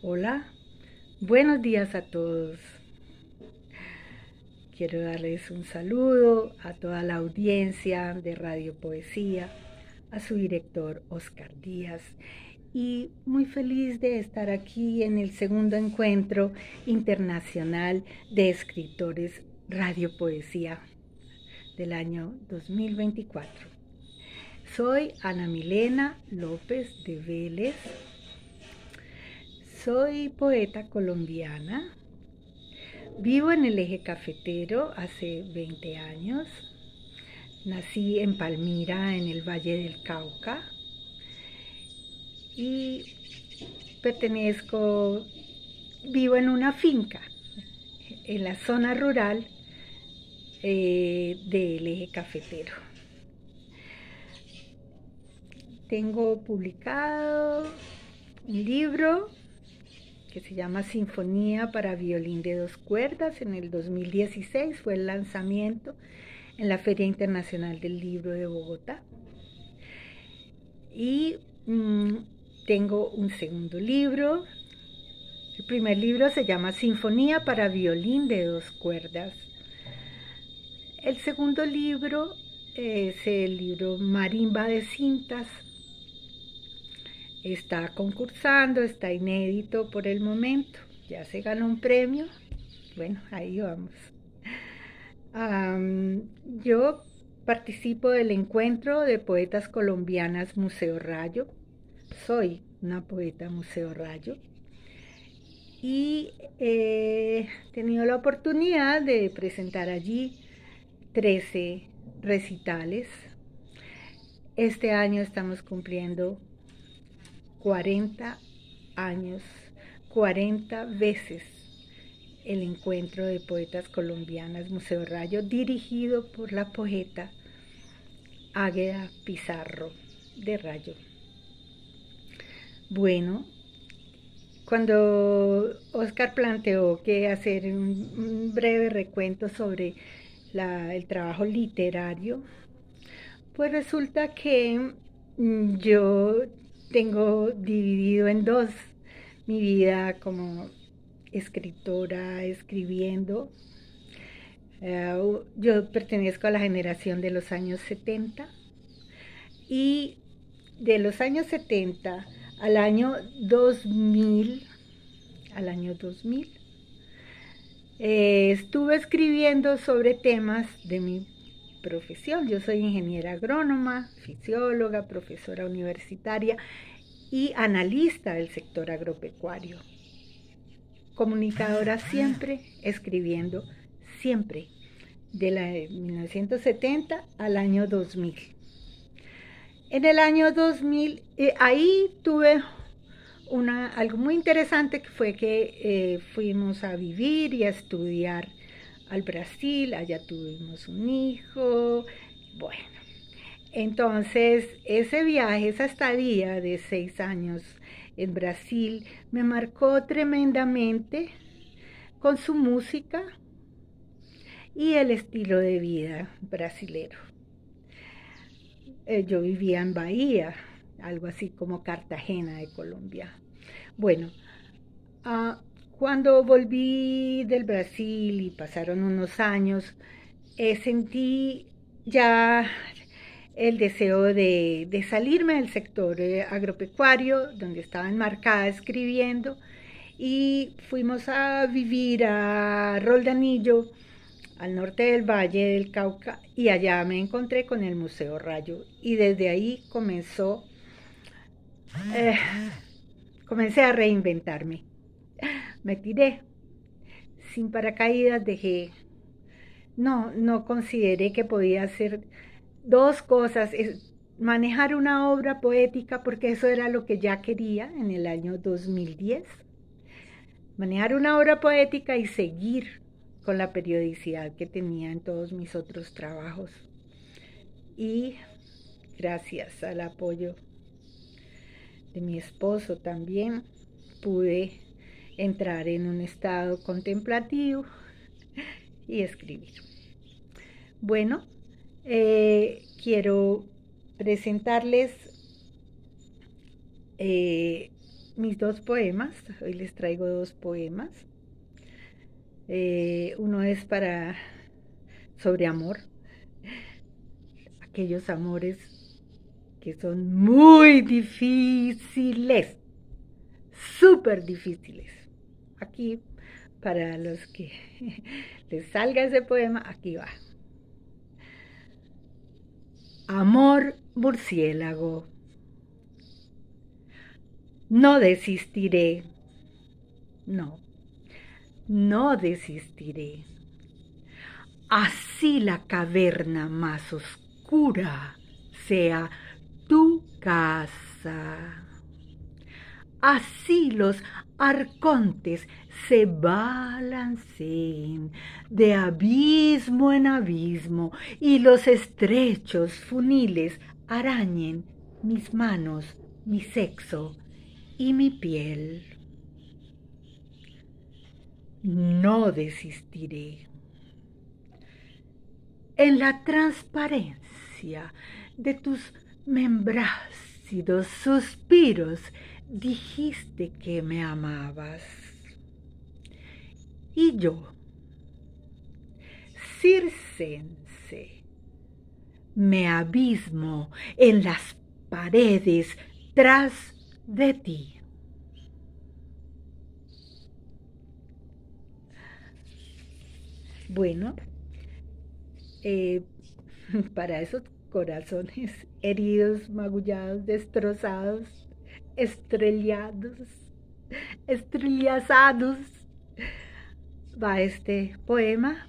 Hola, buenos días a todos. Quiero darles un saludo a toda la audiencia de Radio Poesía, a su director Oscar Díaz y muy feliz de estar aquí en el segundo encuentro internacional de escritores Radio Poesía del año 2024. Soy Ana Milena López de Vélez, soy poeta colombiana. Vivo en el eje cafetero hace 20 años. Nací en Palmira, en el Valle del Cauca. Y pertenezco, vivo en una finca, en la zona rural eh, del eje cafetero. Tengo publicado un libro que se llama Sinfonía para violín de dos cuerdas. En el 2016 fue el lanzamiento en la Feria Internacional del Libro de Bogotá. Y mm, tengo un segundo libro. El primer libro se llama Sinfonía para violín de dos cuerdas. El segundo libro es el libro Marimba de cintas está concursando, está inédito por el momento, ya se ganó un premio, bueno, ahí vamos. yo participo del encuentro de poetas colombianas Museo Rayo, soy una poeta Museo Rayo y eh, he tenido la oportunidad de presentar allí 13 recitales. Este año estamos cumpliendo 40 años, 40 veces el encuentro de poetas colombianas Museo Rayo, dirigido por la poeta Águeda Pizarro de Rayo. Bueno, cuando Oscar planteó que hacer un, breve recuento sobre el trabajo literario, pues resulta que mm, yo tengo dividido en dos mi vida como escritora, escribiendo. Eh, yo pertenezco a la generación de los años 70 y de los años 70 al año 2000, al año 2000, eh, estuve escribiendo sobre temas de mi profesión. Yo soy ingeniera agrónoma, fisióloga, profesora universitaria y analista del sector agropecuario. Comunicadora ah. siempre, escribiendo siempre, de la 1970 al año 2000. En el año 2000, eh, ahí tuve una, algo muy interesante que fue que eh, fuimos a vivir y a estudiar al Brasil, allá tuvimos un hijo, bueno. Entonces, ese viaje, esa estadía de seis años en Brasil, me marcó tremendamente con su música y el estilo de vida brasilero. Eh, yo vivía en Bahía, algo así como Cartagena de Colombia. Bueno, a ah, cuando volví del Brasil y pasaron unos años, eh, sentí ya el deseo de, salirme del sector eh, agropecuario, donde estaba enmarcada escribiendo, y fuimos a vivir a Roldanillo, al norte del Valle del Cauca, y allá me encontré con el Museo Rayo, y desde ahí comenzó, eh, comencé a reinventarme me tiré. Sin paracaídas dejé. No, no consideré que podía hacer dos cosas. manejar una obra poética, porque eso era lo que ya quería en el año 2010. Manejar una obra poética y seguir con la periodicidad que tenía en todos mis otros trabajos. Y gracias al apoyo de mi esposo también pude entrar en un estado contemplativo y escribir. Bueno, eh, quiero presentarles eh, mis dos poemas. Hoy les traigo dos poemas. Eh, uno es para sobre amor, aquellos amores que son muy difíciles, súper difíciles aquí, para los que les salga ese poema, aquí va. Amor murciélago, no desistiré, no, no desistiré. Así la caverna más oscura sea tu casa. Así los arcontes se balanceen de abismo en abismo y los estrechos funiles arañen mis manos, mi sexo y mi piel. No desistiré. En la transparencia de tus membrácidos suspiros dijiste que me amabas. Y yo, circense, me abismo en las paredes tras de ti. Bueno, eh, para esos corazones heridos, magullados, destrozados, Estrellados, estrellazados, va este poema.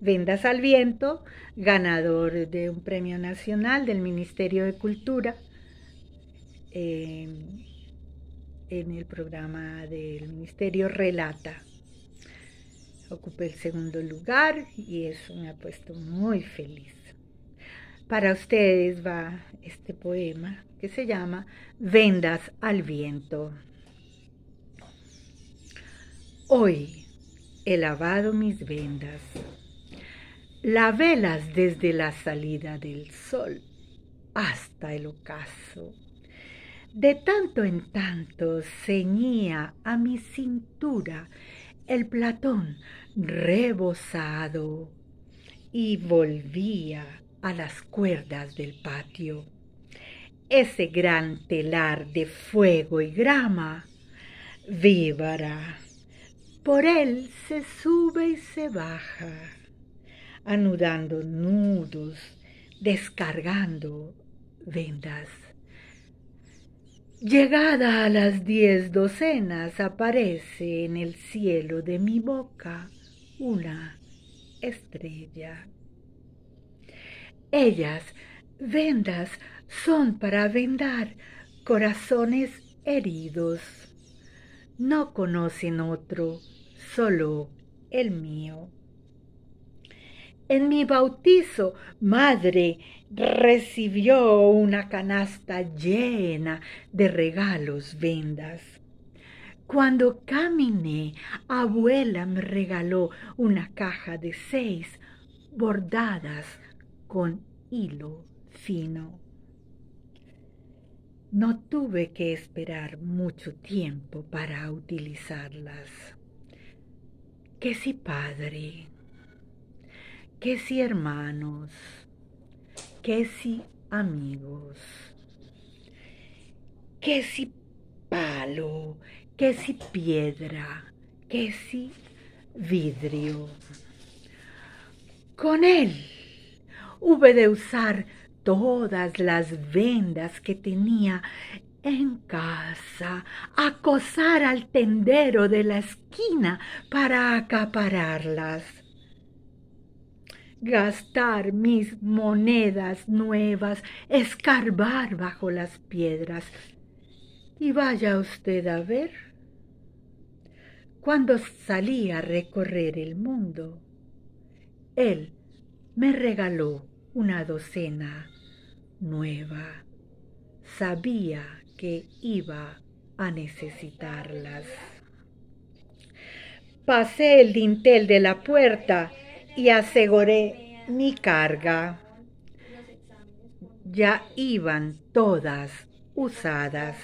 Vendas al viento, ganador de un premio nacional del Ministerio de Cultura eh, en el programa del Ministerio Relata. Ocupé el segundo lugar y eso me ha puesto muy feliz. Para ustedes va este poema que se llama Vendas al Viento. Hoy he lavado mis vendas, lavélas desde la salida del sol hasta el ocaso. De tanto en tanto ceñía a mi cintura el platón rebosado y volvía a las cuerdas del patio ese gran telar de fuego y grama, víbora. Por él se sube y se baja, anudando nudos, descargando vendas. Llegada a las diez docenas aparece en el cielo de mi boca una estrella. Ellas, vendas, son para vendar corazones heridos. No conocen otro, solo el mío. En mi bautizo, madre recibió una canasta llena de regalos, vendas. Cuando caminé, abuela me regaló una caja de seis bordadas con hilo fino. No tuve que esperar mucho tiempo para utilizarlas. Que si padre, que si hermanos, que si amigos, que si palo, que si piedra, que si vidrio. Con él hube de usar todas las vendas que tenía en casa, acosar al tendero de la esquina para acapararlas, gastar mis monedas nuevas, escarbar bajo las piedras. Y vaya usted a ver, cuando salí a recorrer el mundo, él me regaló una docena nueva. Sabía que iba a necesitarlas. Pasé el dintel de la puerta y aseguré mi carga. Ya iban todas usadas.